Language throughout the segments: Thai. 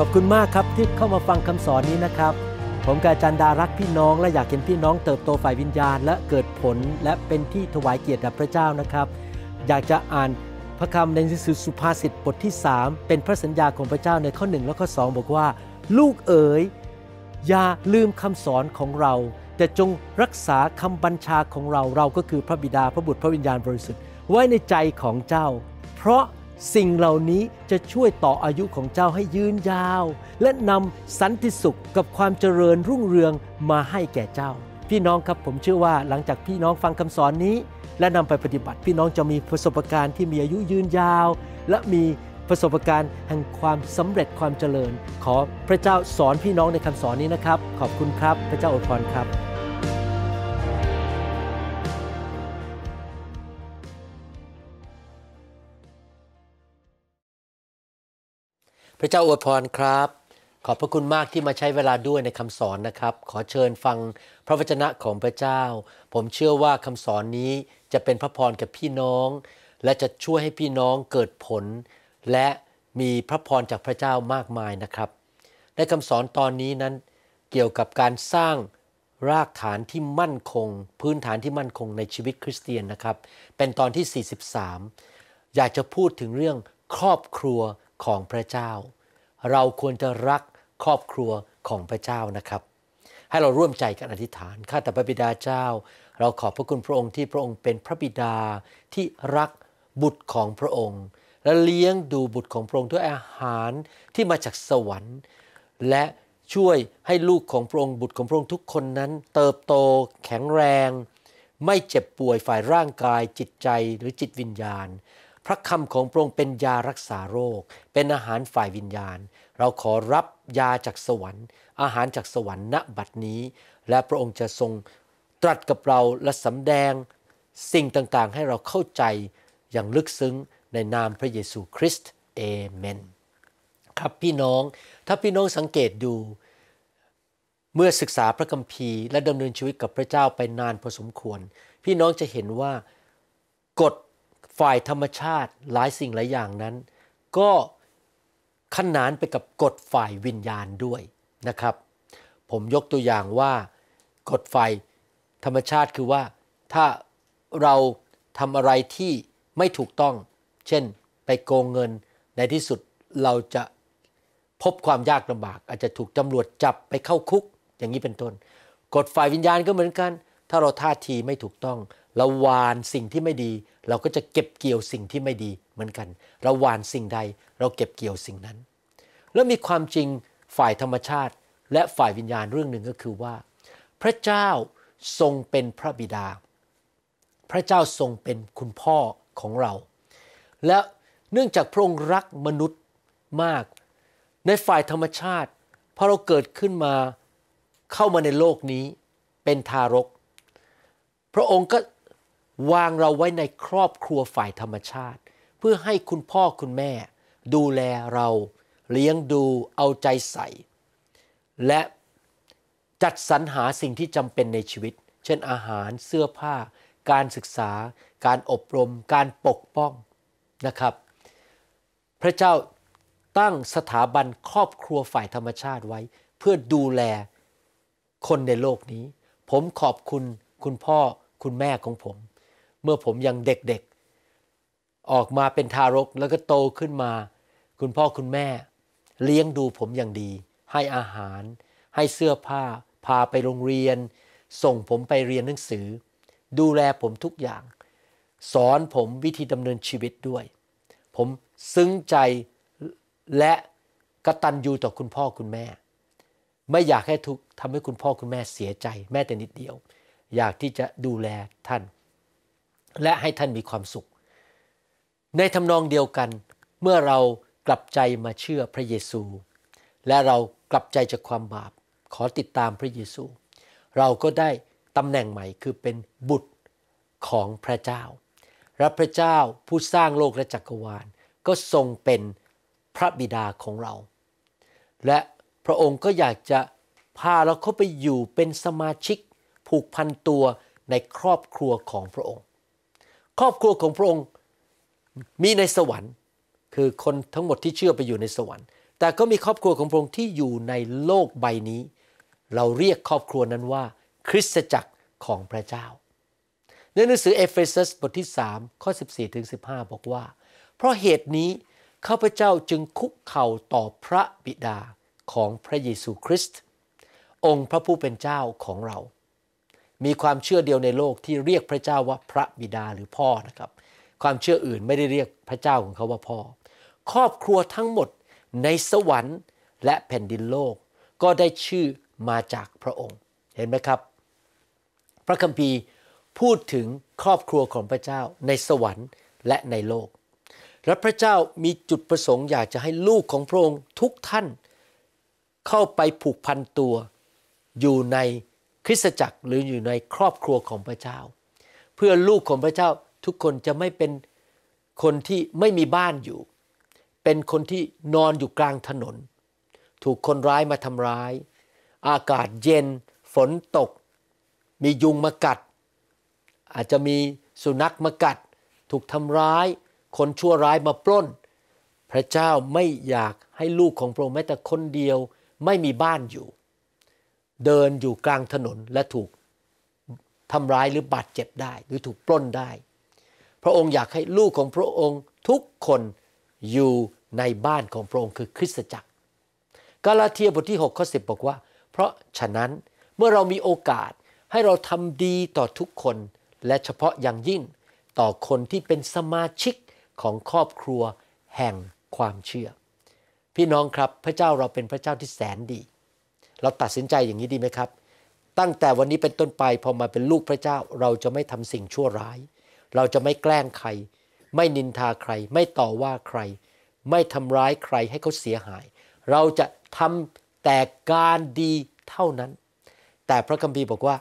ขอบคุณมากครับที่เข้ามาฟังคำสอนนี้นะครับ ผมกาจันดารักพี่น้อง และอยากเห็นพี่น้องเติบโตฝ่ายวิญญาณ และเกิดผลและเป็นที่ถวายเกียรติแด่พระเจ้านะครับ อยากจะอ่านพระคำในสือสุภาษิตบทที่ 3 เป็นพระสัญญาของพระเจ้าในข้อ 1 และข้อ2บอกว่า ลูกเอ๋ยอย่าลืมคำสอนของเราแต่จงรักษาคำบัญชาของเราเราก็คือพระบิดา พระบุตรพระวิญญาณบริสุทธิ์ไว้ในใจของเจ้า เพราะสิ่งเหล่านี้จะช่วยต่ออายุของเจ้าให้ยืนยาว และนำสันติสุขกับความเจริญรุ่งเรืองมาให้แก่เจ้า พี่น้องครับผมเชื่อว่าหลังจากพี่น้องฟังคำสอนนี้ และนำไปปฏิบัติพี่น้องจะมีประสบการณ์ที่มีอายุยืนยาว และมีประสบการณ์แห่งความสำเร็จความเจริญ ขอพระเจ้าสอนพี่น้องในคำสอนนี้นะครับ ขอบคุณครับ พระเจ้าอวยพรครับพระเจ้าอวยพรครับ ขอบพระคุณมากที่มาใช้เวลาด้วยในคำสอนนะครับ ขอเชิญฟังพระวจนะของพระเจ้า ผมเชื่อว่าคำสอนนี้จะเป็นพระพรกับพี่น้อง และจะช่วยให้พี่น้องเกิดผล และมีพระพรจากพระเจ้ามากมายนะครับ ในคำสอนตอนนี้นั้น เกี่ยวกับการสร้างรากฐานที่มั่นคง พื้นฐานที่มั่นคงในชีวิตคริสเตียนนะครับ เป็นตอนที่ 43 อยากจะพูดถึงเรื่องครอบครัวของพระเจ้า เราควรจะรักครอบครัวของพระเจ้านะครับ ให้เราร่วมใจกันอธิษฐานข้าแต่พระบิดาเจ้า เราขอบพระคุณพระองค์ที่พระองค์เป็นพระบิดาที่รักบุตรของพระองค์ และเลี้ยงดูบุตรของพระองค์ด้วยอาหารที่มาจากสวรรค์ และช่วยให้ลูกของพระองค์บุตรของพระองค์ทุกคนนั้น เติบโตแข็งแรง ไม่เจ็บป่วยฝ่ายร่างกายจิตใจหรือจิตวิญญาณพระคำของพระองค์เป็นยารักษาโรค เป็นอาหารฝ่ายวิญญาณ เราขอรับยาจากสวรรค์ อาหารจากสวรรค์ณบัดนี้ และพระองค์จะทรงตรัสกับเราและสำแดงสิ่งต่างๆให้เราเข้าใจอย่างลึกซึ้งในนามพระเยซูคริสต์เอเมน ครับพี่น้อง ถ้าพี่น้องสังเกตดู เมื่อศึกษาพระคัมภีร์ และดำเนินชีวิตกับพระเจ้าไปนานพอสมควร พี่น้องจะเห็นว่ากฎฝ่ายธรรมชาติหลายสิ่งหลายอย่างนั้น ก็ขนานไปกับกฎฝ่ายวิญญาณด้วยนะครับ ผมยกตัวอย่างว่ากฎฝ่ายธรรมชาติคือว่า ถ้าเราทำอะไรที่ไม่ถูกต้อง เช่นไปโกงเงินในที่สุดเราจะพบความยากลำบากอาจจะถูกตำรวจจับไปเข้าคุกอย่างนี้เป็นต้นกฎฝ่ายวิญญาณก็เหมือนกันถ้าเราท่าทีไม่ถูกต้องเราวานสิ่งที่ไม่ดีเราก็จะเก็บเกี่ยวสิ่งที่ไม่ดีเหมือนกันเราหวานสิ่งใดเราเก็บเกี่ยวสิ่งนั้น แล้วมีความจริงฝ่ายธรรมชาติและฝ่ายวิญญาณเรื่องหนึ่งก็คือว่า พระเจ้าทรงเป็นพระบิดา พระเจ้าทรงเป็นคุณพ่อของเรา และเนื่องจากพระองค์รักมนุษย์มาก ในฝ่ายธรรมชาติ พอเราเกิดขึ้นมาเข้ามาในโลกนี้ เป็นทารก พระองค์ก็วางเราไว้ในครอบครัวฝ่ายธรรมชาติ เพื่อให้คุณพ่อคุณแม่ ดูแลเราเลี้ยงดูเอาใจใส่ และจัดสรรหาสิ่งที่จำเป็นในชีวิต เช่นอาหารเสื้อผ้า การศึกษา การอบรม การปกป้องนะครับ พระเจ้าตั้งสถาบันครอบครัวฝ่ายธรรมชาติไว้ เพื่อดูแลคนในโลกนี้ ผมขอบคุณ คุณพ่อคุณแม่ของผมเมื่อผมยังเด็กๆ ออกมาเป็นทารกแล้วก็โตขึ้นมา คุณพ่อคุณแม่ เลี้ยงดูผมอย่างดี ให้อาหาร ให้เสื้อผ้า พาไปโรงเรียน ส่งผมไปเรียนหนังสือ ดูแลผมทุกอย่าง สอนผมวิธีดำเนินชีวิตด้วย ผมซึ้งใจและกระตันยูต่อคุณพ่อคุณแม่ ไม่อยากให้ทุกทำให้คุณพ่อคุณแม่เสียใจ แม้แต่นิดเดียว อยากที่จะดูแลท่านและให้ท่านมีความสุข ในทานองเดียวกันเมื่อเรากลับใจมาเชื่อพระเยซู และเรากลับใจจากความบาป ขอติดตามพระเยซู เราก็ได้ตำแหน่งใหม่คือเป็นบุตรของพระเจ้า และพระเจ้าผู้สร้างโลกและจักรวาล ก็ทรงเป็นพระบิดาของเรา และพระองค์ก็อยากจะพาเราเข้าไปอยู่เป็นสมาชิกผูกพันตัวในครอบครัวของพระองค์ครอบครัวของพระองค์มีในสวรรค์คือคนทั้งหมดที่เชื่อไปอยู่ในสวรรค์ แต่ก็มีครอบครัวของพระองค์ที่อยู่ในโลกใบนี้ เราเรียกครอบครัวนั้นว่า คริสตจักรของพระเจ้าในหนังสือเอเฟซัสบทที่3ข้อ14ถึง15 บอกว่า เพราะเหตุนี้ข้าพเจ้าจึงคุกเข่าต่อพระบิดาของพระเยซูคริสต์องค์พระผู้เป็นเจ้าของเรามีความเชื่อเดียวในโลกที่เรียกพระเจ้าว่าพระบิดาหรือพ่อนะครับ ความเชื่ออื่นไม่ได้เรียกพระเจ้าของเขาว่าพ่อ ครอบครัวทั้งหมดในสวรรค์และแผ่นดินโลกก็ได้ชื่อมาจากพระองค์ เห็นไหมครับ พระคัมภีร์พูดถึงครอบครัวของพระเจ้าในสวรรค์และในโลก และพระเจ้ามีจุดประสงค์อยากจะให้ลูกของพระองค์ทุกท่าน เข้าไปผูกพันตัวอยู่ในคริสตจักรหรืออยู่ในครอบครัวของพระเจ้า เพื่อลูกของพระเจ้าทุกคนจะไม่เป็นคนที่ไม่มีบ้านอยู่ เป็นคนที่นอนอยู่กลางถนน ถูกคนร้ายมาทำร้าย อากาศเย็น ฝนตก มียุงมากัด อาจจะมีสุนัขมากัดถูกทำร้าย คนชั่วร้ายมาปล้น พระเจ้าไม่อยากให้ลูกของพระองค์แม้แต่คนเดียวไม่มีบ้านอยู่เดินอยู่กลางถนนและถูกทำร้ายหรือบาดเจ็บได้หรือถูกปล้นได้ พระองค์อยากให้ลูกของพระองค์ทุกคนอยู่ในบ้านของพระองค์คือคริสตจักร กาลาเทียบทที่6ข้อ10 บอกว่า เพราะฉะนั้นเมื่อเรามีโอกาสให้เราทำดีต่อทุกคน และเฉพาะอย่างยิ่งต่อคนที่เป็นสมาชิกของครอบครัวแห่งความเชื่อ พี่น้องครับพระเจ้าเราเป็นพระเจ้าที่แสนดีเราตัดสินใจอย่างนี้ดีไหมครับ ตั้งแต่วันนี้เป็นต้นไปพอมาเป็นลูกพระเจ้า เราจะไม่ทำสิ่งชั่วร้าย เราจะไม่แกล้งใคร ไม่นินทาใคร ไม่ต่อว่าใคร ไม่ทำร้ายใครให้เขาเสียหาย เราจะทำแต่การดีเท่านั้น แต่พระคัมภีร์บอกว่า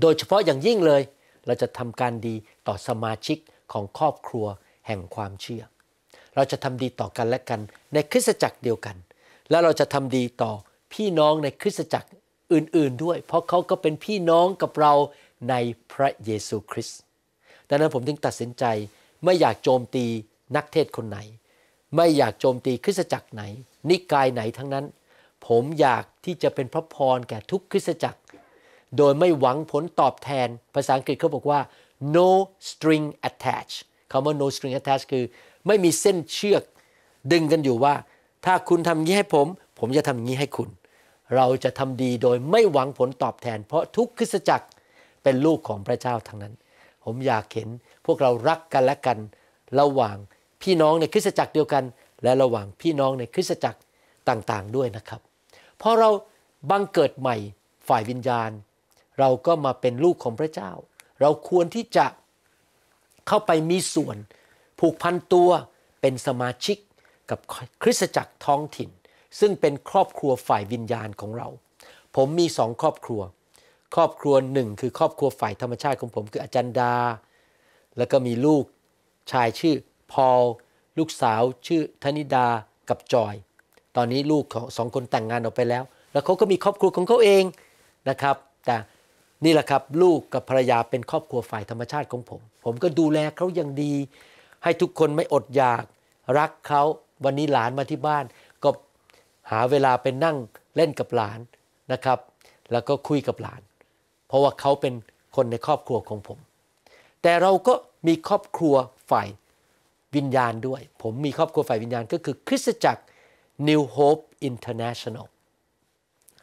โดยเฉพาะอย่างยิ่งเลย เราจะทำการดีต่อสมาชิกของครอบครัวแห่งความเชื่อ เราจะทำดีต่อกันและกันในคริสตจักรเดียวกัน และเราจะทำดีต่อพี่น้องในคริสตจักรอื่นๆ ด้วย เพราะเขาก็เป็นพี่น้องกับเราในพระเยซูคริสต์ ดังนั้นผมถึงตัดสินใจไม่อยากโจมตีนักเทศคนไหน ไม่อยากโจมตีคริสตจักรไหน นิกายไหนทั้งนั้น ผมอยากที่จะเป็นพระพรแก่ทุกคริสตจักร โดยไม่หวังผลตอบแทน ภาษาอังกฤษเขาบอกว่า no string attached คำว่า no string attached คือไม่มีเส้นเชือก ดึงกันอยู่ว่าถ้าคุณทำอย่างนี้ให้ผมผมจะทำอย่างนี้ให้คุณ เราจะทำดีโดยไม่หวังผลตอบแทน เพราะทุกคริสจักรเป็นลูกของพระเจ้าทั้งนั้น ผมอยากเห็นพวกเรารักกันและกัน ระหว่างพี่น้องในคริสตจักรเดียวกัน และระหว่างพี่น้องในคริสตจักรต่างๆด้วยนะครับพอเราบังเกิดใหม่ฝ่ายวิญญาณ เราก็มาเป็นลูกของพระเจ้า เราควรที่จะเข้าไปมีส่วน ผูกพันตัวเป็นสมาชิกกับคริสตจักรท้องถิ่นซึ่งเป็นครอบครัวฝ่ายวิญญาณของเรา ผมมีสองครอบครัว ครอบครัวหนึ่งคือครอบครัวฝ่ายธรรมชาติของผม คืออาจารย์ดา แล้วก็มีลูกชายชื่อ พอล ลูกสาวชื่อธนิดา กับจอย ตอนนี้ลูกของสองคนแต่งงานออกไปแล้ว แล้วเขาก็มีครอบครัวของเขาเองนะครับ แต่นี่แหละครับลูกกับภรรยาเป็นครอบครัวฝ่ายธรรมชาติของผม ผมก็ดูแลเขาอย่างดี ให้ทุกคนไม่อดอยาก รักเขาวันนี้หลานมาที่บ้านหาเวลาไปนั่งเล่นกับหลานนะครับ แล้วก็คุยกับหลาน เพราะว่าเขาเป็นคนในครอบครัวของผม แต่เราก็มีครอบครัวฝ่ายวิญญาณด้วย ผมมีครอบครัวฝ่ายวิญญาณก็คือคริสตจักร New Hope International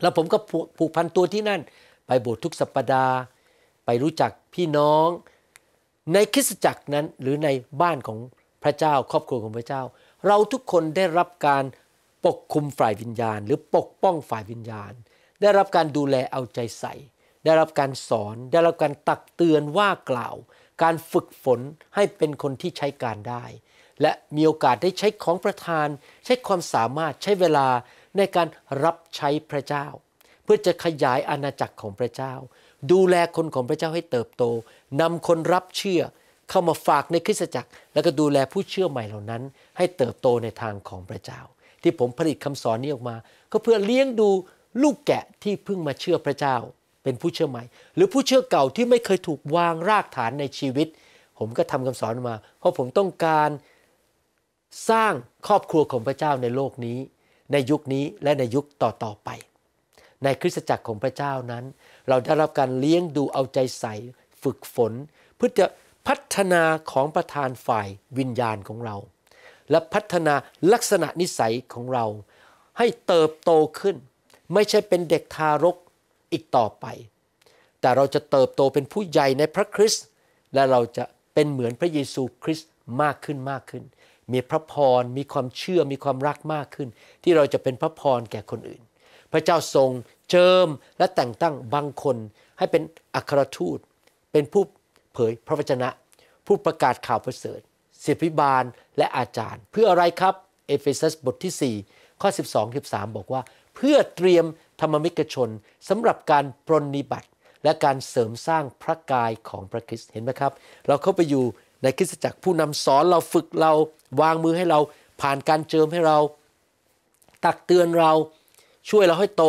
แล้วผมก็ผูกพันตัวที่นั่นไปโบสถ์ทุกสัปปดาห์ไปรู้จักพี่น้อง ในคริสตจักรนั้น หรือในบ้านของพระเจ้า ครอบครัวของพระเจ้า เราทุกคนได้รับการปกคุมฝ่ายวิญญาณหรือปกป้องฝ่ายวิญญาณ ได้รับการดูแลเอาใจใส่ ได้รับการสอน ได้รับการตักเตือนว่ากล่าว การฝึกฝนให้เป็นคนที่ใช้การได้ และมีโอกาสได้ใช้ของประธาน ใช้ความสามารถใช้เวลาในการรับใช้พระเจ้า เพื่อจะขยายอาณาจักรของพระเจ้า ดูแลคนของพระเจ้าให้เติบโตนำคนรับเชื่อเข้ามาฝากในคริสตจักรแล้วก็ดูแลผู้เชื่อใหม่เหล่านั้น ให้เติบโตในทางของพระเจ้าที่ผมผลิตคำสอนนี้ออกมา ก็เพื่อเลี้ยงดูลูกแกะที่เพิ่งมาเชื่อพระเจ้า เป็นผู้เชื่อใหม่ หรือผู้เชื่อเก่าที่ไม่เคยถูกวางรากฐานในชีวิต ผมก็ทำคำสอนมา เพราะผมต้องการสร้างครอบครัวของพระเจ้าในโลกนี้ ในยุคนี้และในยุคต่อๆไป ในคริสตจักรของพระเจ้านั้น เราได้รับการเลี้ยงดูเอาใจใส่ ฝึกฝน เพื่อจะพัฒนาของประธานฝ่ายวิญญาณของเราและพัฒนาลักษณะนิสัยของเรา ให้เติบโตขึ้น ไม่ใช่เป็นเด็กทารกอีกต่อไป แต่เราจะเติบโตเป็นผู้ใหญ่ในพระคริสต์และเราจะเป็นเหมือนพระเยซูคริสต์มากขึ้นมากขึ้น มีพระพรมีความเชื่อมีความรักมากขึ้น ที่เราจะเป็นพระพรแก่คนอื่น พระเจ้าทรงเจิมและแต่งตั้งบางคน ให้เป็นอัครทูต เป็นผู้เผยพระวจนะ ผู้ประกาศข่าวประเสริฐศิษยิบาลและอาจารย์เพื่ออะไรครับ เอเฟซัสบทที่ 4 ข้อ 12 13 บอกว่า เพื่อเตรียมธรรมมิกชนสำหรับการปรนนิบัติและการเสริมสร้างพระกายของพระคริสต์เห็นไหมครับ เราเข้าไปอยู่ในคริสตจักรผู้นำสอนเราฝึกเราวางมือให้เราผ่านการเจิมให้เราตักเตือนเราช่วยเราให้โต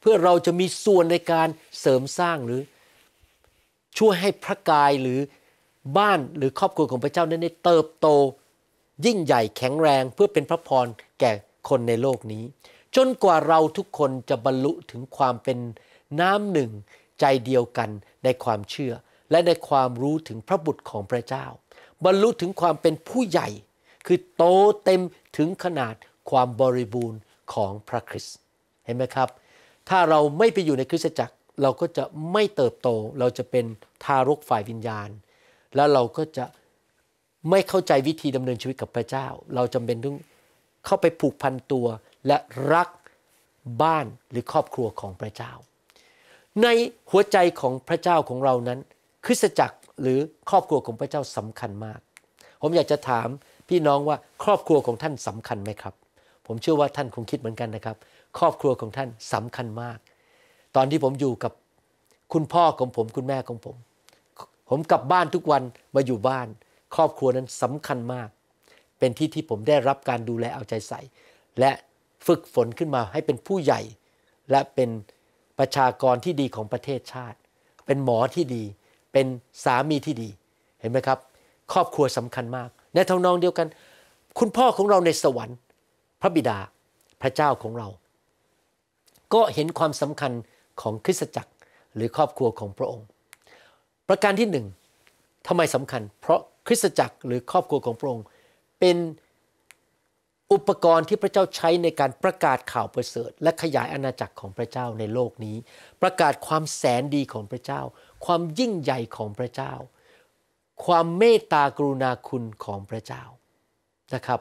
เพื่อเราจะมีส่วนในการเสริมสร้างหรือช่วยให้พระกายหรือบ้านหรือครอบครัวของพระเจ้านั้นได้เติบโต ยิ่งใหญ่แข็งแรงเพื่อเป็นพระพรแก่คนในโลกนี้ จนกว่าเราทุกคนจะบรรลุถึงความเป็นน้ำหนึ่งใจเดียวกันในความเชื่อ และในความรู้ถึงพระบุตรของพระเจ้า บรรลุถึงความเป็นผู้ใหญ่คือโตเต็มถึงขนาดความบริบูรณ์ของพระคริสต์เห็นไหมครับ ถ้าเราไม่ไปอยู่ในคริสตจักรเราก็จะไม่เติบโตเราจะเป็นทารกฝ่ายวิญญาณแล้วเราก็จะไม่เข้าใจวิธีดำเนินชีวิตกับพระเจ้า เราจำเป็นต้องเข้าไปผูกพันตัวและรักบ้านหรือครอบครัวของพระเจ้า ในหัวใจของพระเจ้าของเรานั้นคริสตจักรหรือครอบครัวของพระเจ้าสำคัญมาก ผมอยากจะถามพี่น้องว่าครอบครัวของท่านสำคัญไหมครับ ผมเชื่อว่าท่านคงคิดเหมือนกันนะครับ ครอบครัวของท่านสำคัญมาก ตอนที่ผมอยู่กับคุณพ่อของผมคุณแม่ของผมผมกลับบ้านทุกวันมาอยู่บ้าน ครอบครัวนั้นสำคัญมาก เป็นที่ที่ผมได้รับการดูแลเอาใจใส่ และฝึกฝนขึ้นมาให้เป็นผู้ใหญ่ และเป็นประชากรที่ดีของประเทศชาติ เป็นหมอที่ดีเป็นสามีที่ดีเห็นไหมครับ ครอบครัวสำคัญมากในทางนองเดียวกัน คุณพ่อของเราในสวรรค์ พระบิดาพระเจ้าของเรา ก็เห็นความสำคัญของคริสตจักรหรือครอบครัวของพระองค์ประการที่หนึ่งทำไมสำคัญ เพราะคริสตจักรหรือครอบครัวของพระองค์เป็นอุปกรณ์ที่พระเจ้าใช้ในการประกาศข่าวประเสริฐ และขยายอาณาจักรของพระเจ้าในโลกนี้ ประกาศความแสนดีของพระเจ้า ความยิ่งใหญ่ของพระเจ้า ความเมตตากรุณาคุณของพระเจ้านะครับ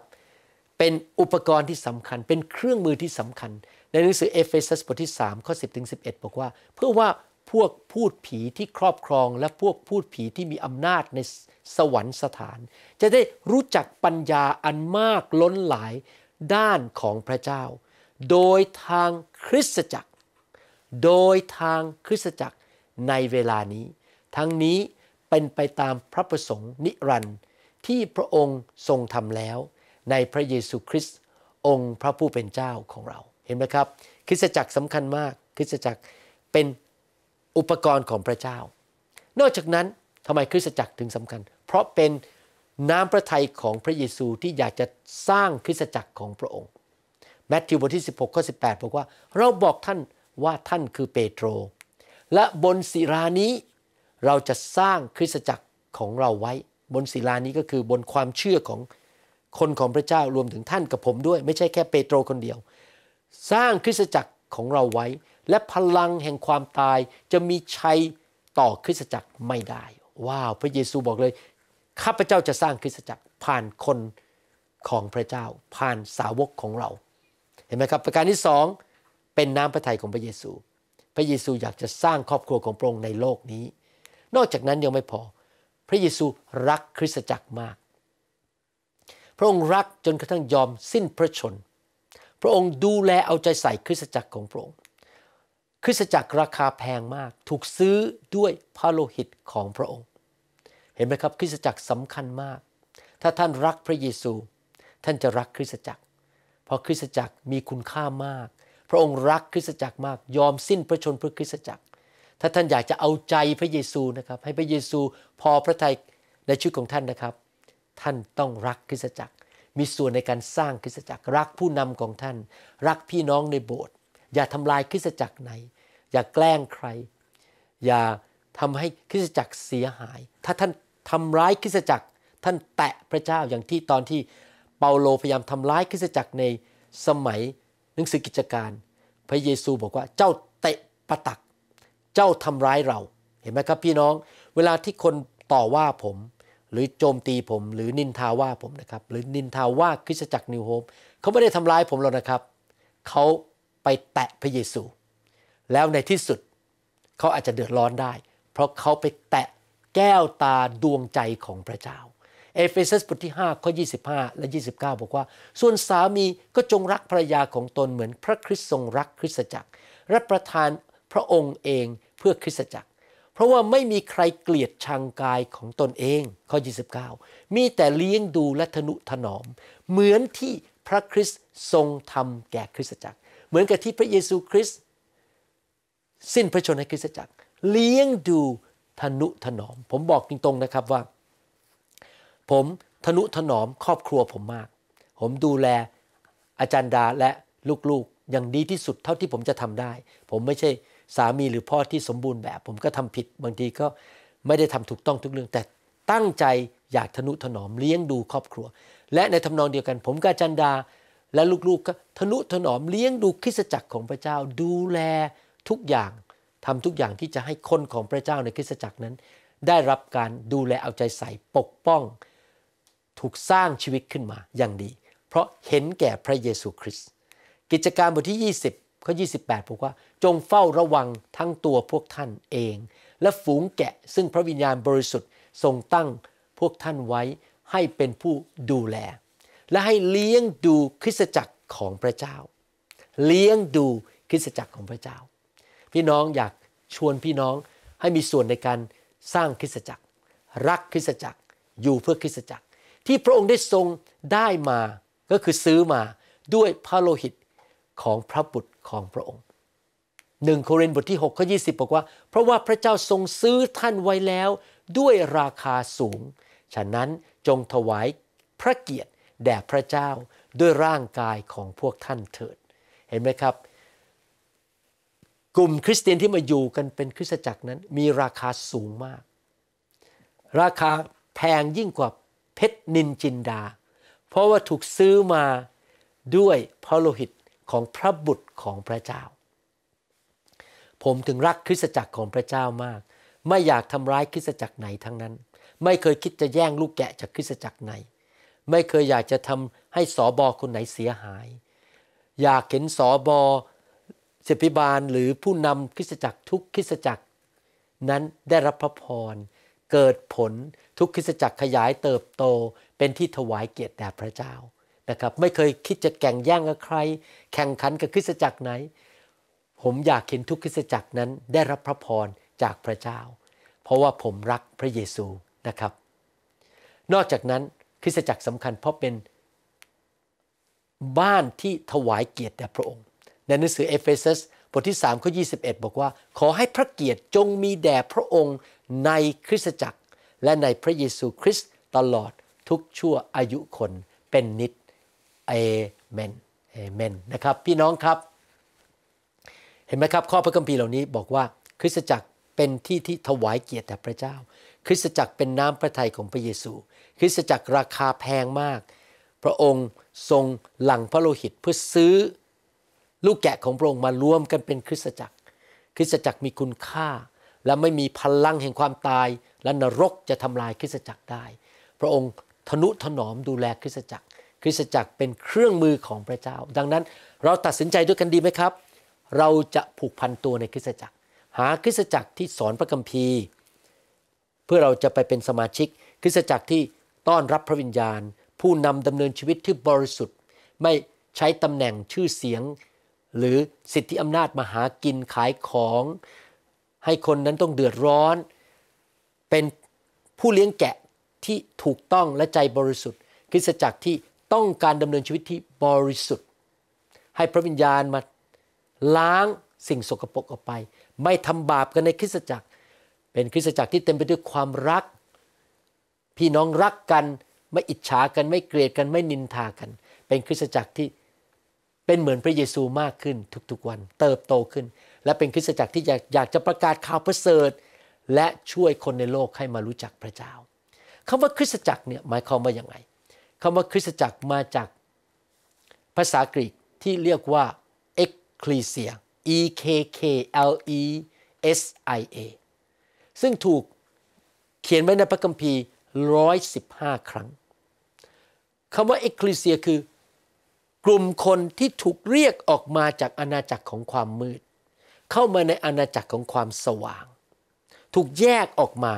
เป็นอุปกรณ์ที่สำคัญ เป็นเครื่องมือที่สำคัญ ในหนังสือเอเฟซัสบทที่3ข้อ10ถึง11บอกว่าเพื่อว่าพวกพูดผีที่ครอบครองและพวกพูดผีที่มีอำนาจในสวรรคสถาน จะได้รู้จักปัญญาอันมากล้นหลายด้านของพระเจ้า โดยทางคริสตจักร โดยทางคริสตจักรในเวลานี้ ทั้งนี้เป็นไปตามพระประสงค์นิรันดร์ที่พระองค์ทรงทำแล้วในพระเยซูคริสต์องค์พระผู้เป็นเจ้าของเราเห็นไหมครับ คริสตจักรสำคัญมากคริสตจักรเป็นอุปกรณ์ของพระเจ้า นอกจากนั้นทำไมคริสตจักรถึงสำคัญ เพราะเป็นน้ำพระทัยของพระเยซูที่อยากจะสร้างคริสตจักรของพระองค์แมทธิวบทที่16ข้อสิบอกว่า เราบอกท่านว่าท่านคือเปโตร และบนศิลานี้เราจะสร้างคริสตจักรของเราไว้ บนศิลานี้ก็คือบนความเชื่อของคนของพระเจ้า รวมถึงท่านกับผมด้วยไม่ใช่แค่เปโตรคนเดียว สร้างคริสตจักรของเราไว้และพลังแห่งความตายจะมีชัยต่อคริสตจักรไม่ได้ ว้าว พระเยซูบอกเลย ข้าพเจ้าจะสร้างคริสตจักรผ่านคนของพระเจ้า ผ่านสาวกของเรา เห็นไหมครับ ประการที่สอง เป็นน้ำพระทัยของพระเยซู พระเยซูอยากจะสร้างครอบครัวของพระองค์ในโลกนี้ นอกจากนั้นยังไม่พอ พระเยซูรักคริสตจักรมาก พระองค์รักจนกระทั่งยอมสิ้นพระชน พระองค์ดูแลเอาใจใส่คริสตจักรของพระองคคริสตจักรราคาแพงมากถูกซื้อด้วยพระโลหิตของพระองค์ เห็นไหมครับ คริสตจักรสำคัญมาก ถ้าท่านรักพระเยซู ท่านจะรักคริสตจักรเพราะคริสตจักรมีคุณค่ามาก พระองค์รักคริสตจักรมากยอมสิ้นพระชนเพื่อคริสตจักร ถ้าท่านอยากจะเอาใจพระเยซูนะครับให้พระเยซูพอพระทัยในชีวิตของท่านนะครับ ท่านต้องรักคริสตจักร มีส่วนในการสร้างคริสตจักรรักผู้นำของท่านรักพี่น้องในโบสถ์อย่าทำลายคริสตจักรไหน อย่าแกล้งใคร อย่าทำให้คริสตจักรเสียหาย ถ้าท่านทำร้ายคริสตจักรท่านแตะพระเจ้าอย่างที่ตอนที่เปาโลพยายามทำร้ายคริสตจักรในสมัยหนังสือกิจการ พระเยซูบอกว่าเจ้าเตะประตัก เจ้าทำร้ายเรา เห็นไหมครับ พี่น้อง เวลาที่คนต่อว่าผม หรือโจมตีผม หรือนินทาว่าผมนะครับ หรือนินทาว่าคริสตจักรนิวโฮมเขาไม่ได้ทำร้ายผมหรอกนะครับเขาไปแตะพระเยซู แล้วในที่สุด เขาอาจจะเดือดร้อนได้ เพราะเขาไปแตะแก้วตาดวงใจของพระเจ้า เอเฟซัสบทที่5ข้อ25 และ 29 บอกว่า ส่วนสามีก็จงรักภรรยาของตนเหมือนพระคริสต์ทรงรักคริสตจักรรับประทานพระองค์เองเพื่อคริสตจักร เพราะว่าไม่มีใครเกลียดชังกายของตนเองข้อ 29 มีแต่เลี้ยงดูและทนุถนอม เหมือนที่พระคริสต์ทรงทำแก่คริสตจักรเหมือนกับที่พระเยซูคริสต์สิ้นพระชนม์ในคริสตจักร เลี้ยงดูทนุถนอมผมบอกตรงๆนะครับว่า ผมทนุถนอมครอบครัวผมมาก ผมดูแลอาจารย์ดาและลูกๆอย่างดีที่สุดเท่าที่ผมจะทำได้ ผมไม่ใช่สามีหรือพ่อที่สมบูรณ์แบบ ผมก็ทำผิดบางทีก็ไม่ได้ทำถูกต้องทุกเรื่องแต่ตั้งใจอยากทนุถนอมเลี้ยงดูครอบครัว และในทำนองเดียวกัน ผมกับจันดาและลูกๆก็ทนุถนอมเลี้ยงดูคริสจักรของพระเจ้าดูแลทุกอย่างทำทุกอย่างที่จะให้คนของพระเจ้าในคริสตจักรนั้น ได้รับการดูแลเอาใจใส่ปกป้อง ถูกสร้างชีวิตขึ้นมาอย่างดี เพราะเห็นแก่พระเยซูคริสต์กิจการบทที่ 20ข้อ28บอกว่า จงเฝ้าระวังทั้งตัวพวกท่านเอง และฝูงแกะ ซึ่งพระวิญญาณบริสุทธิ์ทรงตั้งพวกท่านไว้ให้เป็นผู้ดูแลและให้เลี้ยงดูคริสตจักรของพระเจ้า เลี้ยงดูคริสตจักรของพระเจ้า พี่น้องอยากชวนพี่น้องให้มีส่วนในการสร้างคริสตจักร รักคริสตจักรอยู่เพื่อคริสตจักร ที่พระองค์ได้ทรงได้มา ก็คือซื้อมาด้วยพระโลหิตของพระบุตรของพระองค์หนึ่งโครินธ์บทที่6ข้อยีบอกว่า เพราะว่าพระเจ้าทรงซื้อท่านไว้แล้วด้วยราคาสูง ฉะนั้นจงถวายพระเกียรติแด่พระเจ้าด้วยร่างกายของพวกท่านเถิดเห็นไหมครับ กลุ่มคริสเตียนที่มาอยู่กันเป็นคริสตจักรนั้นมีราคาสูงมาก ราคาแพงยิ่งกว่าเพชรนินจินดา เพราะว่าถูกซื้อมาด้วยพระโลหิตของพระบุตรของพระเจ้า ผมถึงรักคริสตจักรของพระเจ้ามาก ไม่อยากทำร้ายคริสตจักรไหนทั้งนั้น ไม่เคยคิดจะแย่งลูกแกะจากคริสตจักรไหนไม่เคยอยากจะทำให้สอบอคนไหนเสียหาย อยากเห็นสอบอสิบิบาลหรือผู้นำคริสตจักรทุกคริสตจักร นั้นได้รับพระพรเกิดผลทุกคริสตจักรขยายเติบโตเป็นที่ถวายเกียรติแด่พระเจ้านะครับ ไม่เคยคิดจะแข่งแย่งกับใคร แข่งขันกับคริสตจักรไหน ผมอยากเห็นทุกคริสตจักรนั้นได้รับพระพรจากพระเจ้า เพราะว่าผมรักพระเยซูนะครับ นอกจากนั้นคริสตจักรสำคัญเพราะเป็นบ้านที่ถวายเกียรติแด่พระองค์ ในหนังสือเอเฟซัสบทที่ 3 ข้อ 21 บอกว่า ขอให้พระเกียรติจงมีแด่พระองค์ในคริสตจักรและในพระเยซู คริสต์ตลอดทุกชั่วอายุคนเป็นนิดเอเมนเอเมนนะครับพี่น้องครับ เห็นไหมครับ ข้อพระคัมภีร์เหล่านี้บอกว่า คริสตจักรเป็นที่ที่ถวายเกียรติแด่พระเจ้า คริสตจักรเป็นน้ำพระทัยของพระเยซูริสตจักรราคาแพงมาก พระองค์ทรงหลังพระโลหิตเพื่อซื้อ ลูกแกะของพระองค์มารวมกันเป็นคริสตจักร คริสตจักรมีคุณค่า และไม่มีพลังแห่งความตาย และนรกจะทำลายคริสตจักรได้ พระองค์ทนุถนอมดูแลคริสตจักร คริสตจักรเป็นเครื่องมือของพระเจ้า ดังนั้นเราตัดสินใจด้วยกันดีไหมครับ เราจะผูกพันตัวในคริสตจักร หาคริสตจักรที่สอนพระคัมภีร์ เพื่อเราจะไปเป็นสมาชิกคริสตจักรที่ต้อนรับพระวิญญาณ ผู้นำดำเนินชีวิตที่บริสุทธิ์ ไม่ใช้ตำแหน่งชื่อเสียงหรือสิทธิอำนาจมาหากินขายของให้คนนั้นต้องเดือดร้อน เป็นผู้เลี้ยงแกะที่ถูกต้องและใจบริสุทธิ์ คริสตจักรที่ต้องการดำเนินชีวิตที่บริสุทธิ์ ให้พระวิญญาณมาล้างสิ่งสกปรกออกไป ไม่ทำบาปกันในคริสตจักร เป็นคริสตจักรที่เต็มไปด้วยความรักพี่น้องรักกันไม่อิจฉากันไม่เกลียดกันไม่นินทากัน เป็นคริสตจักรที่เป็นเหมือนพระเยซูมากขึ้นทุกๆวันเติบโตขึ้น และเป็นคริสตจักรที่อยากอยากจะประกาศข่าวประเสริฐและช่วยคนในโลกให้มารู้จักพระเจ้า คำว่าคริสตจักรเนี่ยหมายความว่าอย่างไง คำว่าคริสตจักรมาจากภาษากรีกที่เรียกว่าเอ็กคลีเซีย e k k l e s i a ซึ่งถูกเขียนไว้ในพระคัมภีร์115ครั้ง คำว่าเอกลิเซียคือ กลุ่มคนที่ถูกเรียกออกมาจากอาณาจักรของความมืด เข้ามาในอาณาจักรของความสว่าง ถูกแยกออกมา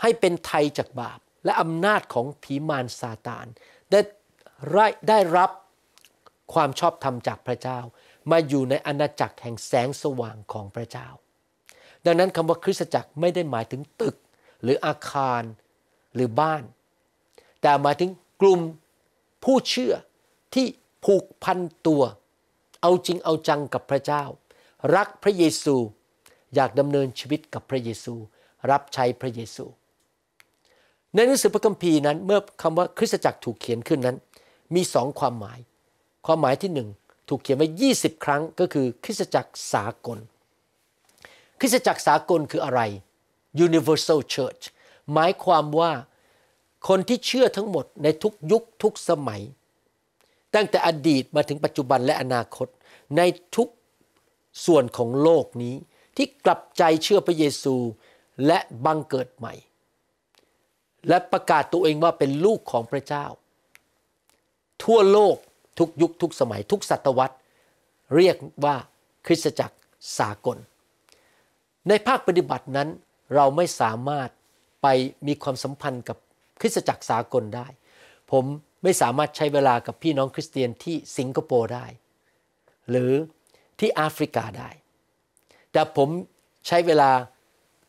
ให้เป็นไทยจากบาป และอำนาจของผีมารซาตาน ได้ได้รับความชอบธรรมจากพระเจ้า มาอยู่ในอาณาจักรแห่งแสงสว่างของพระเจ้า ดังนั้นคำว่าคริสตจักรไม่ได้หมายถึงตึกหรืออาคารหรือบ้าน แต่หมายถึงกลุ่มผู้เชื่อที่ผูกพันตัว เอาจริงเอาจังกับพระเจ้า รักพระเยซูอยากดำเนินชีวิตกับพระเยซูรับใช้พระเยซู ในหนังสือพระคัมภีร์นั้นเมื่อคำว่าคริสตจักรถูกเขียนขึ้นนั้น มีสองความหมาย ความหมายที่หนึ่งถูกเขียนไว้ 20 ครั้งก็คือคริสตจักรสากล คริสตจักรสากลคืออะไร Universal Church หมายความว่าคนที่เชื่อทั้งหมดในทุกยุคทุกสมัย ตั้งแต่อดีตมาถึงปัจจุบันและอนาคตในทุกส่วนของโลกนี้ที่กลับใจเชื่อพระเยซูและบังเกิดใหม่ และประกาศตัวเองว่าเป็นลูกของพระเจ้า ทั่วโลกทุกยุคทุกสมัย ทุกศตวรรษเรียกว่าคริสตจักรสากล ในภาคปฏิบัตินั้นเราไม่สามารถไปมีความสัมพันธ์กับคริสตจักรสากลได้ ผมไม่สามารถใช้เวลากับพี่น้องคริสเตียนที่สิงคโปร์ได้ หรือที่แอฟริกาได้ แต่ผมใช้เวลา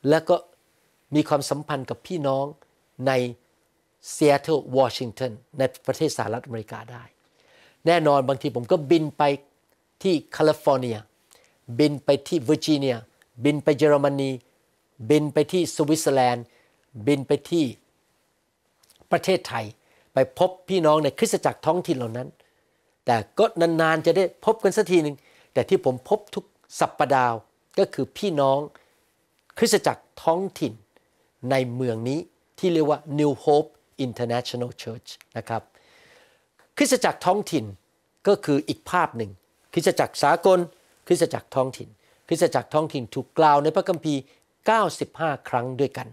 และก็มีความสัมพันธ์กับพี่น้องในเซียเทิลวอชิงตันในประเทศสหรัฐอเมริกาได้ แน่นอนบางทีผมก็บินไปที่แคลิฟอร์เนีย บินไปที่เวอร์จิเนีย บินไปเยอรมนี บินไปที่สวิตเซอร์แลนด์บินไปที่ประเทศไทยไปพบพี่น้องในคริสตจักรท้องถิ่นเหล่านั้น แต่ก็ นานๆจะได้พบกันสักทีหนึ่ง แต่ที่ผมพบทุกสัปปดาห์ก็คือพี่น้องคริสตจักรท้องถิ่นในเมืองนี้ที่เรียกว่า New Hope International Church นะครับ คริสตจักรท้องถิ่นก็คืออีกภาพหนึ่งคริสตจักรสากลคริสตจักรท้องถิ่น คริสตจักรท้องถิ่นถูกกล่าวในพระคัมภีร์ 95 ครั้งด้วยกัน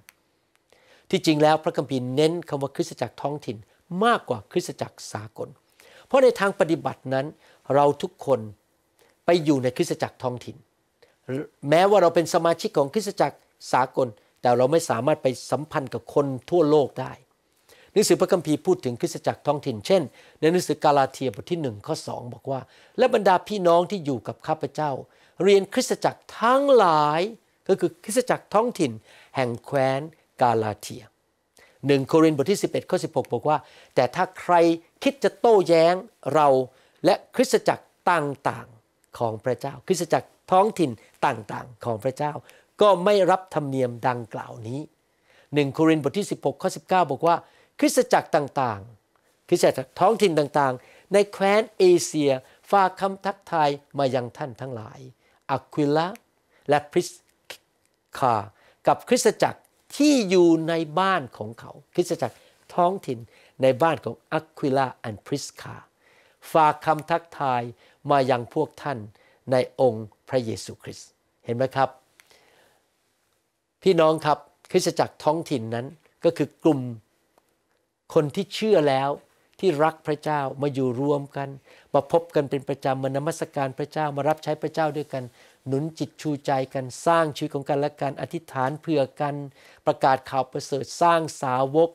ที่จริงแล้วพระคัมภีร์เน้นคำว่าคริสตจักรท้องถิ่นมากกว่าคริสตจักรสากล เพราะในทางปฏิบัตินั้น เราทุกคนไปอยู่ในคริสตจักรท้องถิ่น แม้ว่าเราเป็นสมาชิกของคริสตจักรสากล แต่เราไม่สามารถไปสัมพันธ์กับคนทั่วโลกได้หนังสือพระคัมภีร์พูดถึงคริสตจักรท้องถิ่น เช่น ในหนังสือกาลาเทียบทที่หนึ่งข้อสองบอกว่า และบรรดาพี่น้องที่อยู่กับข้าพเจ้า เรียนคริสตจักรทั้งหลายก็คือคริสตจักรท้องถิ่น แห่งแคว้นกาลาเทียหนึ่งโครินธ์บทที่ 11ข้อ16 บอกว่า แต่ถ้าใครคิดจะโต้แย้งเราและคริสตจักรต่างๆของพระเจ้า คริสตจักรท้องถิ่นต่างๆของพระเจ้า ก็ไม่รับธรรมเนียมดังกล่าวนี้หนึ่งโครินธ์บทที่ 16ข้อ19 บอกว่า คริสตจักรต่างๆ คริสตจักรท้องถิ่นต่าง ๆ ในแคว้นเอเชียฝากคำทักทายมายังท่านทั้งหลายอควิลาและพริสคากับคริสตจักรที่อยู่ในบ้านของเขา คริสตจักรท้องถิ่น ในบ้านของอัควิลาอลนพริสคาฝากคำทักทายมายังพวกท่านในองค์พระเยซูคริสต์ เห็นไหมครับ พี่น้องครับคริสตจักรท้องถิ่นนั้นก็คือกลุ่มคนที่เชื่อแล้วที่รักพระเจ้ามาอยู่รวมกัน มาพบกันเป็นประจำมานมัสการพระเจ้ามารับใช้พระเจ้าด้วยกันหนุนจิตชูใจกันสร้างชีวิตของกันและกันอธิษฐานเผื่อกันประกาศข่าวประเสริฐสร้างสาวก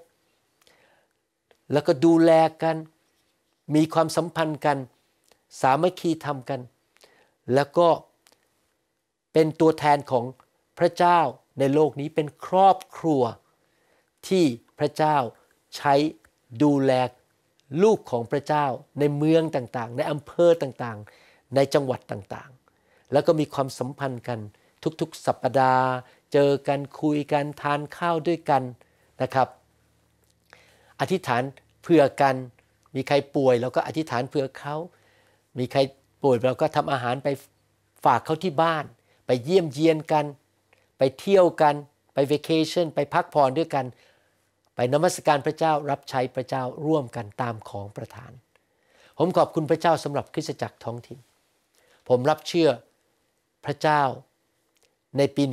แล้วก็ดูแลกันมีความสัมพันธ์กันสามัคคีทำกัน แล้วก็เป็นตัวแทนของพระเจ้าในโลกนี้เป็นครอบครัว ที่พระเจ้าใช้ดูแลลูกของพระเจ้าในเมืองต่างๆ ในอำเภอต่างๆ ในจังหวัดต่างๆแล้วก็มีความสัมพันธ์กันทุกๆ สัปปดาห์ เจอกันคุยกันทานข้าวด้วยกันนะครับ อธิษฐานเพื่อกัน มีใครป่วยเราก็อธิษฐานเพื่อเขามีใครป่วยเราก็ทำอาหารไปฝากเขาที่บ้าน ไปเยี่ยมเยียนกัน ไปเที่ยวกัน ไปเวกเชั่นไปพักผ่อนด้วยกัน ไปนมัสการพระเจ้ารับใช้พระเจ้าร่วมกันตามของประธาน ผมขอบคุณพระเจ้าสำหรับคริสตจักรท้องถิ่น ผมรับเชื่อพระเจ้า ในปี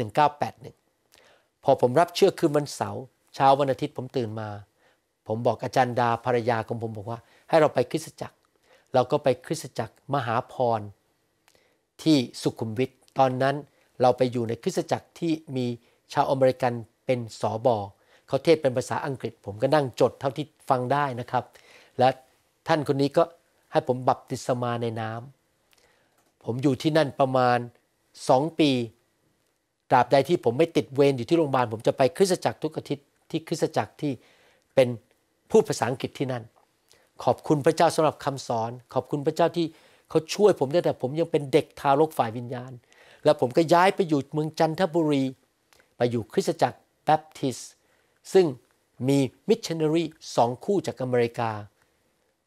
1981 พอผมรับเชื่อคืนวันเสาร์เช้าวันอาทิตย์ผมตื่นมา ผมบอกอาจารย์ดาภรรยาของผมบอกว่า ให้เราไปคริสตจักรเราก็ไปคริสตจักรมหาพร ที่สุขุมวิทตอนนั้นเราไปอยู่ในคริสตจักรที่มีชาวอเมริกันเป็นสอบอเขาเทศเป็นภาษาอังกฤษ ผมก็นั่งจดเท่าที่ฟังได้นะครับ และท่านคนนี้ก็ให้ผมบัพติศมาในน้ำ ผมอยู่ที่นั่นประมาณสองปีตราบใดที่ผมไม่ติดเวรอยู่ที่โรงพยาบาล ผมจะไปคริสตจักรทุกอาทิตย์ที่คริสตจักรที่เป็นพูดภาษาอังกฤษที่นั่น ขอบคุณพระเจ้าสำหรับคำสอน ขอบคุณพระเจ้าที่เขาช่วยผมได้งแต่ผมยังเป็นเด็กทารกฝ่ายวิญญาณ แล้วผมก็ย้ายไปอยู่เมืองจันทบุรี ไปอยู่คริสตจักรแบปทิสซึ่งมีมิชชันนารีสองคู่จากอเมริกา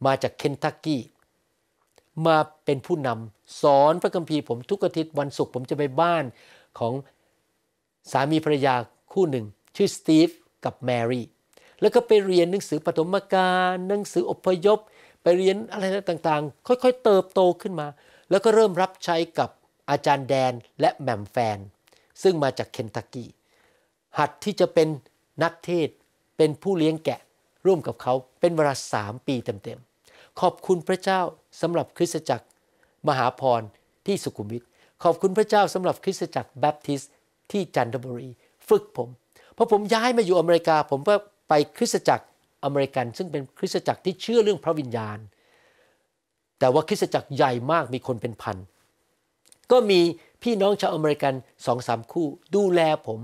มาจากเคนทักกี้มาเป็นผู้นำสอนพระคัมภีร์ผมทุกอาทิตย์วันศุกร์ผมจะไปบ้านของสามีภรรยาคู่หนึ่ง ชื่อสตีฟกับแมรี่แล้วก็ไปเรียนหนังสือปฐมกาลหนังสืออพยพ ไปเรียนอะไรต่างๆ ค่อยๆเติบโตขึ้นมา แล้วก็เริ่มรับใช้กับอาจารย์แดนและแหม่มแฟน ซึ่งมาจากเคนทักกี้หัดที่จะเป็นนักเทศเป็นผู้เลี้ยงแกะ ร่วมกับเขาเป็นเวลาสามปีเต็มๆขอบคุณพระเจ้าสำหรับคริสตจักร มหาพรที่สุขุมวิทขอบคุณพระเจ้าสำหรับคริสตจักรแบปทิสที่จันทบุรีฝึกผม เพราะผมย้ายมาอยู่อเมริกาผมก็ไปคริสตจักรอเมริกัน ซึ่งเป็นคริสตจักรที่เชื่อเรื่องพระวิญญาณ แต่ว่าคริสตจักรใหญ่มากมีคนเป็นพันก็มีพี่น้องชาวอเมริกันสองสามคู่ ดูแลผม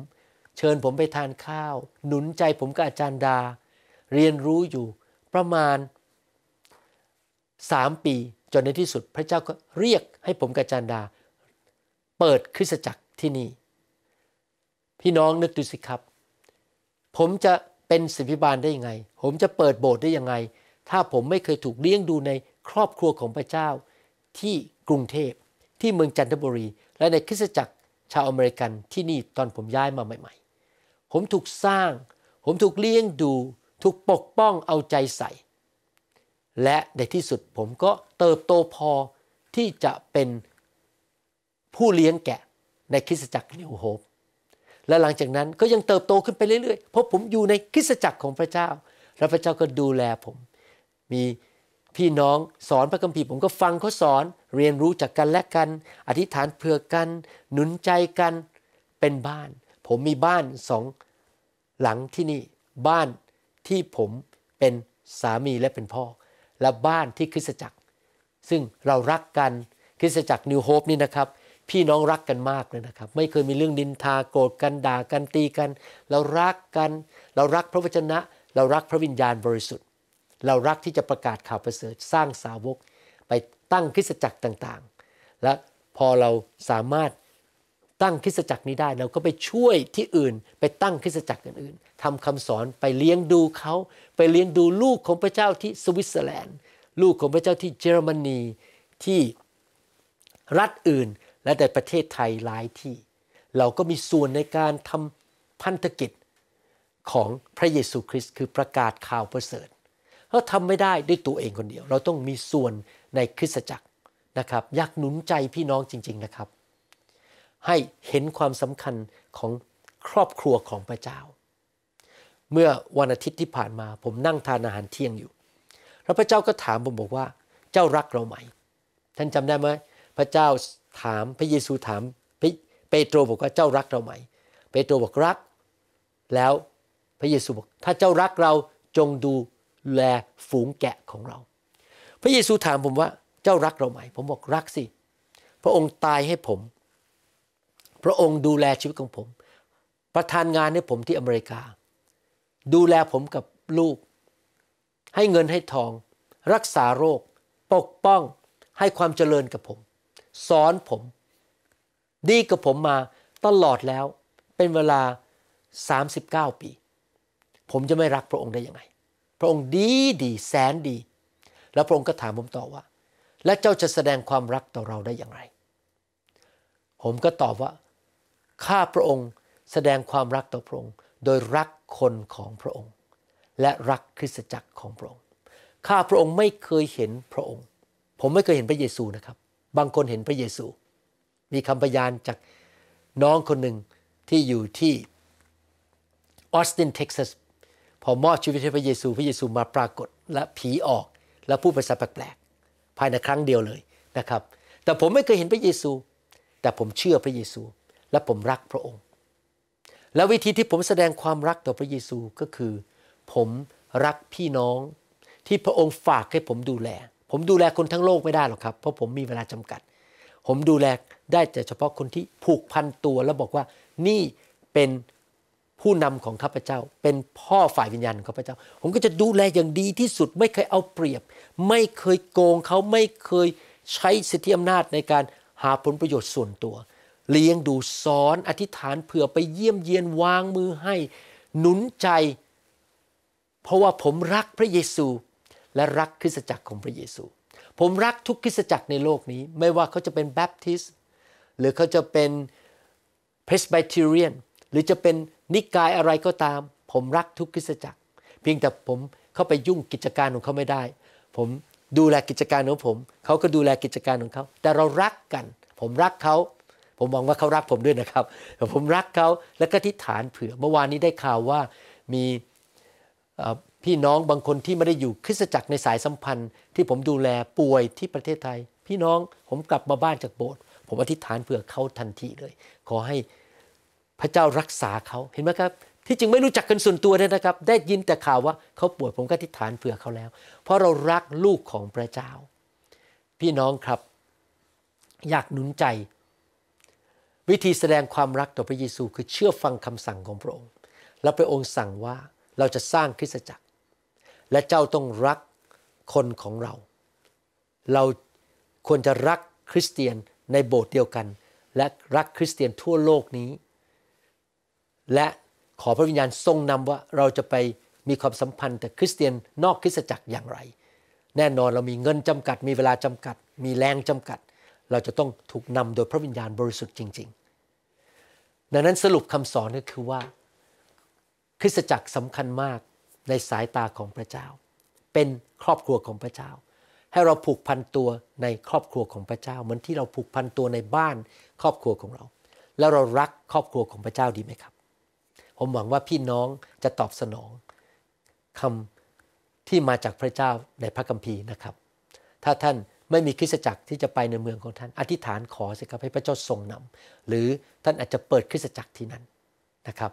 เชิญผมไปทานข้าว หนุนใจผมกับอาจารย์ดา เรียนรู้อยู่ประมาณสามปีจนในที่สุดพระเจ้าก็เรียกให้ผมกับจันดา เปิดคริสตจักรที่นี่ พี่น้อง นึกดูสิครับ ผมจะเป็นศิพิบาลได้ยังไง ผมจะเปิดโบสถ์ได้ยังไง ถ้าผมไม่เคยถูกเลี้ยงดูในครอบครัวของพระเจ้า ที่กรุงเทพที่เมืองจันทบุรี และในคริสตจักรชาวอเมริกันที่นี่ตอนผมย้ายมาใหม่ๆ ผมถูกสร้าง ผมถูกเลี้ยงดูถูกปกป้องเอาใจใส่และในที่สุดผมก็เติบโตพอที่จะเป็นผู้เลี้ยงแกะในคริสตจักรนิวโฮปและหลังจากนั้นก็ยังเติบโตขึ้นไปเรื่อยๆเพราะผมอยู่ในคริสตจักรของพระเจ้า และพระเจ้าก็ดูแลผม มีพี่น้องสอนพระคัมภีร์ผมก็ฟังเขาสอนเรียนรู้จากกันและกันอธิษฐานเผื่อกัน หนุนใจกันเป็นบ้าน ผมมีบ้านสองหลังที่นี่บ้านที่ผมเป็นสามีและเป็นพ่อและบ้านที่คริสตจักร ซึ่งเรารักกันคริสตจักรนิวโฮปนี่นะครับ พี่น้องรักกันมากเลยนะครับ ไม่เคยมีเรื่องดินทาโกรธกันด่ากันตีกัน เรารักกันเรารักพระวจนะ เรารักพระวิญญาณบริสุทธิ์ เรารักที่จะประกาศข่าวประเสริฐสร้างสาวกไปตั้งคริสตจักรต่างๆ และพอเราสามารถตั้งคริสตจักรนี้ได้เราก็ไปช่วยที่อื่นไปตั้งคริสตจักรอื่นๆ ทำคำสอนไปเลี้ยงดูเขาไปเลี้ยงดูลูกของพระเจ้าที่สวิตเซอร์แลนด์ ลูกของพระเจ้าที่เยอรมนี ที่รัฐอื่นและแต่ประเทศไทยหลายที่ เราก็มีส่วนในการทำพันธกิจของพระเยซูคริสต์คือประกาศข่าวประเสริฐเราทำไม่ได้ด้วยตัวเองคนเดียวเราต้องมีส่วนในคริสตจักรนะครับอยากหนุนใจพี่น้องจริง ๆนะครับให้เห็นความสำคัญของครอบครัวของพระเจ้า เมื่อวันอาทิตย์ที่ผ่านมาผมนั่งทานอาหารเที่ยงอยู่ แล้วพระเจ้าก็ถามผมบอกว่าเจ้ารักเราไหม ท่านจำได้ไหมพระเจ้าถามพระเยซูถามเปโตรบอกว่าเจ้ารักเราไหมเปโตรบอกรัก แล้วพระเยซูบอกถ้าเจ้ารักเราจงดูแลฝูงแกะของเรา พระเยซูถามผมว่าเจ้ารักเราไหม ผมบอกรักสิพระองค์ตายให้ผมพระองค์ดูแลชีวิตของผม ประทานงานให้ผมที่อเมริกา ดูแลผมกับลูก ให้เงินให้ทอง รักษาโรค ปกป้อง ให้ความเจริญกับผม สอนผม ดีกับผมมาตลอดแล้ว เป็นเวลา 39 ปี ผมจะไม่รักพระองค์ได้ยังไง พระองค์ดีดี แสนดี แล้วพระองค์ก็ถามผมต่อว่า และเจ้าจะแสดงความรักต่อเราได้อย่างไร ผมก็ตอบว่าข้าพระองค์แสดงความรักต่อพระองค์ โดยรักคนของพระองค์ และรักคริสตจักรของพระองค์ข้าพระองค์ไม่เคยเห็นพระองค์ ผมไม่เคยเห็นพระเยซูนะครับบางคนเห็นพระเยซู มีคำพยานจากน้องคนหนึ่งที่อยู่ที่ ออสตินเท็กซัสพอมอบชีวิตให้พระเยซู พระเยซูมาปรากฏและผีออกและพูดภาษาแปลกๆภายในครั้งเดียวเลยนะครับ แต่ผมไม่เคยเห็นพระเยซู แต่ผมเชื่อพระเยซูและผมรักพระองค์ และวิธีที่ผมแสดงความรักต่อพระเยซูก็คือ ผมรักพี่น้องที่พระองค์ฝากให้ผมดูแล ผมดูแลคนทั้งโลกไม่ได้หรอกครับ เพราะผมมีเวลาจำกัด ผมดูแลได้แต่เฉพาะคนที่ผูกพันตัว แล้วบอกว่านี่เป็นผู้นำของข้าพเจ้า เป็นพ่อฝ่ายวิญญาณของข้าพเจ้า ผมก็จะดูแลอย่างดีที่สุดไม่เคยเอาเปรียบ ไม่เคยโกงเขาไม่เคยใช้สิทธิอำนาจในการหาผลประโยชน์ส่วนตัวเลี้ยงดูสอนอธิษฐานเผื่อไปเยี่ยมเยียนวางมือให้ หนุนใจ เพราะว่าผมรักพระเยซูและรักคริสตจักรของพระเยซู ผมรักทุกคริสตจักรในโลกนี้ ไม่ว่าเขาจะเป็นแบปทิสหรือเขาจะเป็นเพรสไบเทเรียน หรือจะเป็นนิกายอะไรก็ตาม ผมรักทุกคริสตจักร เพียงแต่ผมเข้าไปยุ่งกิจการของเขาไม่ได้ ผมดูแลกิจการของผมเขาก็ดูแลกิจการของเขาแต่เรารักกันผมรักเขาผมหวังว่าเขารักผมด้วยนะครับ ผมรักเขาและก็ทิฏฐานเผื่อเมื่อวานนี้ได้ข่าวว่ามีพี่น้องบางคนที่ไม่ได้อยู่คริสตจักรในสายสัมพันธ์ ที่ผมดูแลป่วยที่ประเทศไทย พี่น้องผมกลับมาบ้านจากโบสถ์ผมอธิษฐานเผื่อเขาทันทีเลย ขอให้พระเจ้ารักษาเขาเห็นไหมครับ ที่จริงไม่รู้จักกันส่วนตัวเลยนะครับ ได้ยินแต่ข่าวว่าเขาป่วยผมก็อธิษฐานเผื่อเขาแล้ว เพราะเรารักลูกของพระเจ้า พี่น้องครับอยากหนุนใจวิธีแสดงความรักต่อพระเยซู คือเชื่อฟังคำสั่งของพระองค์ แล้วพระองค์สั่งว่าเราจะสร้างคริสตจักร และเจ้าต้องรักคนของเรา เราควรจะรักคริสเตียนในโบสถ์เดียวกัน และรักคริสเตียนทั่วโลกนี้ และขอพระวิญญาณทรงนำว่าเราจะไปมีความสัมพันธ์กับคริสเตียนนอกคริสตจักรอย่างไร แน่นอนเรามีเงินจำกัด มีเวลาจำกัด มีแรงจำกัด เราจะต้องถูกนำโดยพระวิญญาณบริสุทธิ์จริงดังนั้นสรุปคำสอนก็คือว่าคริสตจักรสำคัญมากในสายตาของพระเจ้า เป็นครอบครัวของพระเจ้า ให้เราผูกพันตัวในครอบครัวของพระเจ้าเหมือนที่เราผูกพันตัวในบ้านครอบครัวของเรา แล้วเรารักครอบครัวของพระเจ้าดีไหมครับ ผมหวังว่าพี่น้องจะตอบสนองคำที่มาจากพระเจ้าในพระคัมภีร์นะครับ ถ้าท่านไม่มีคริสตจักรที่จะไปในเมืองของท่าน อธิษฐานขอสิครับให้พระเจ้าทรงนำหรือท่านอาจจะเปิดคริสตจักรที่นั้นนะครับ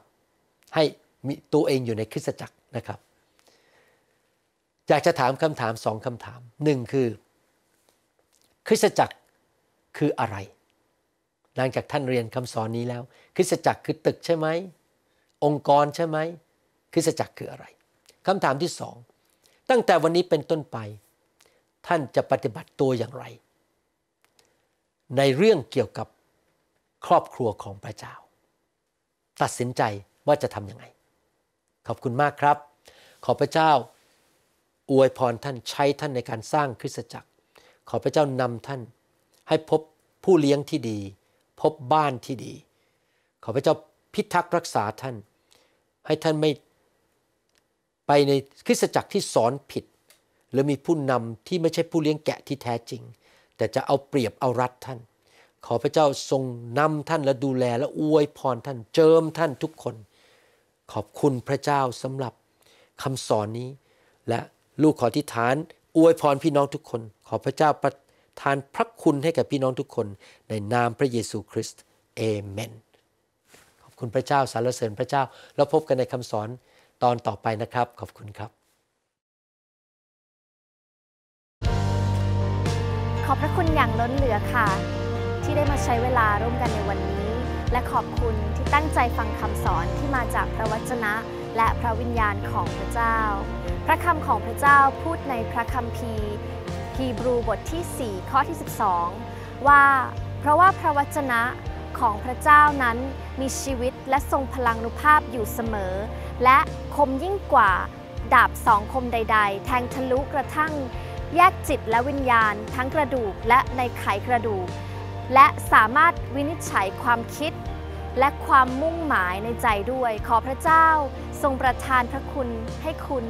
ให้มีตัวเองอยู่ในคริสตจักรนะครับ อยากจะถามคำถามสองคำถามหนึ่งคือ คริสตจักรคืออะไร หลังจากท่านเรียนคำสอนนี้แล้ว คริสตจักรคือตึกใช่ไหม องค์กรใช่ไหมคริสตจักรคืออะไรคำถามที่สอง ตั้งแต่วันนี้เป็นต้นไปท่านจะปฏิบัติตัวอย่างไร ในเรื่องเกี่ยวกับครอบครัวของพระเจ้า ตัดสินใจว่าจะทำยังไง ขอบคุณมากครับ ขอพระเจ้าอวยพรท่านใช้ท่านในการสร้างคริสตจักร ขอพระเจ้านำท่าน ให้พบผู้เลี้ยงที่ดี พบบ้านที่ดี ขอพระเจ้าพิทักษ์รักษาท่าน ให้ท่านไม่ไปในคริสตจักรที่สอนผิดหรือมีผู้นำที่ไม่ใช่ผู้เลี้ยงแกะที่แท้จริง แต่จะเอาเปรียบเอารัดท่าน ขอพระเจ้าทรงนำท่านและดูแลและอวยพรท่านเจิมท่านทุกคน ขอบคุณพระเจ้าสำหรับคำสอนนี้ และลูกขอทิฐานอวยพรพี่น้องทุกคน ขอพระเจ้าประทานพระคุณให้กับพี่น้องทุกคนในนามพระเยซูคริสต์เอเมน ขอบคุณพระเจ้าสารเสริญพระเจ้าแล้วพบกันในคำสอนตอนต่อไปนะครับขอบคุณครับขอบพระคุณอย่างล้นเหลือ ค่ะ ที่ได้มาใช้เวลาร่วมกันในวันนี้ และขอบคุณที่ตั้งใจฟังคำสอนที่มาจากพระวจนะและพระวิญญาณของพระเจ้า พระคำของพระเจ้าพูดในพระคัมภีร์ฮีบรูบทที่ 4 ข้อที่ 12 ว่า เพราะว่าพระวจนะของพระเจ้านั้นมีชีวิตและทรงพลังนุภาพอยู่เสมอ และคมยิ่งกว่าดาบสองคมใด ๆ แทงทะลุกระทั่งแยกจิตและวิญญาณทั้งกระดูกและในไขกระดูก และสามารถวินิจฉัยความคิด และความมุ่งหมายในใจด้วย ขอพระเจ้าทรงประทานพระคุณ ให้คุณ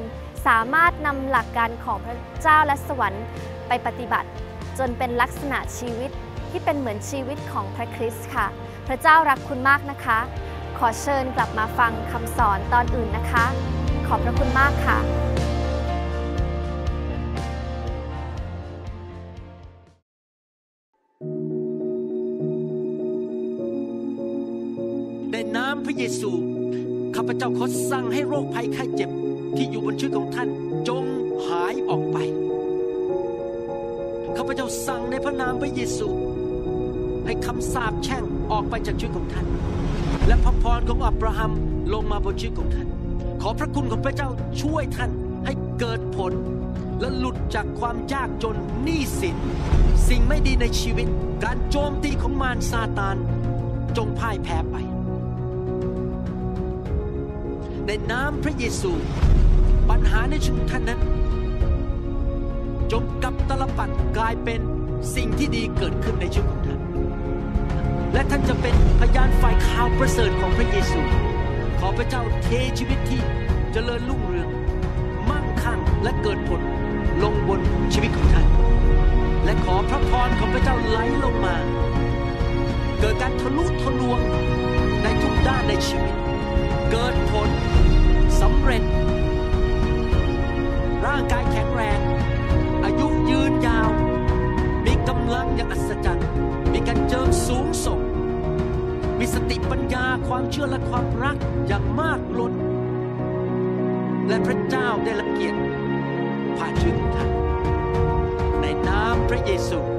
สามารถนำหลักการของพระเจ้าและสวรรค์ ไปปฏิบัติ จนเป็นลักษณะชีวิตที่เป็นเหมือนชีวิตของพระคริสต์ค่ะพระเจ้ารักคุณมากนะคะ ขอเชิญกลับมาฟังคำสอนตอนอื่นนะคะ ขอบพระคุณมากค่ะพระเยซูข้าพเจ้าขอสั่งให้โรคภัยไข้เจ็บที่อยู่บนชื่อของท่าน จงหายออกไปข้าพเจ้าสั่งในพระนามพระเยซู ให้คำสาปแช่งออกไปจากชื่อของท่าน และพระพรของอับราฮัมลงมาบนชื่อของท่าน ขอพระคุณของพระเจ้าช่วยท่านให้เกิดผล และหลุดจากความยากจนหนี้สินสิ่งไม่ดีในชีวิต การโจมตีของมารซาตาน จงพ่ายแพ้ไปในน้ำพระเยซูปัญหาในชีวิตท่านนั้นจงกับตลปัดกลายเป็นสิ่งที่ดีเกิดขึ้นในชีวิตของท่านและท่านจะเป็นพยานฝ่ายข่าวประเสริฐของพระเยซู ขอพระเจ้าเทชีวิตที่จเจริญรุ่งเรืองมั่งคั่งและเกิดผลลงบนชีวิตของท่านและขอพระพรของพระเจ้าไหลลงมา เกิดการทะลุทะลวงในทุกด้านในชีวิตเกิดผลสำเร็จ ร่างกายแข็งแรง อายุยืนยาว มีกำลังอย่างอัศจรรย์ มีการเจิมสูงส่งมีสติปัญญาความเชื่อและความรักอย่างมากล้น และพระเจ้าได้รับเกียรติผ่านชีวอตท่านในนามพระเยซู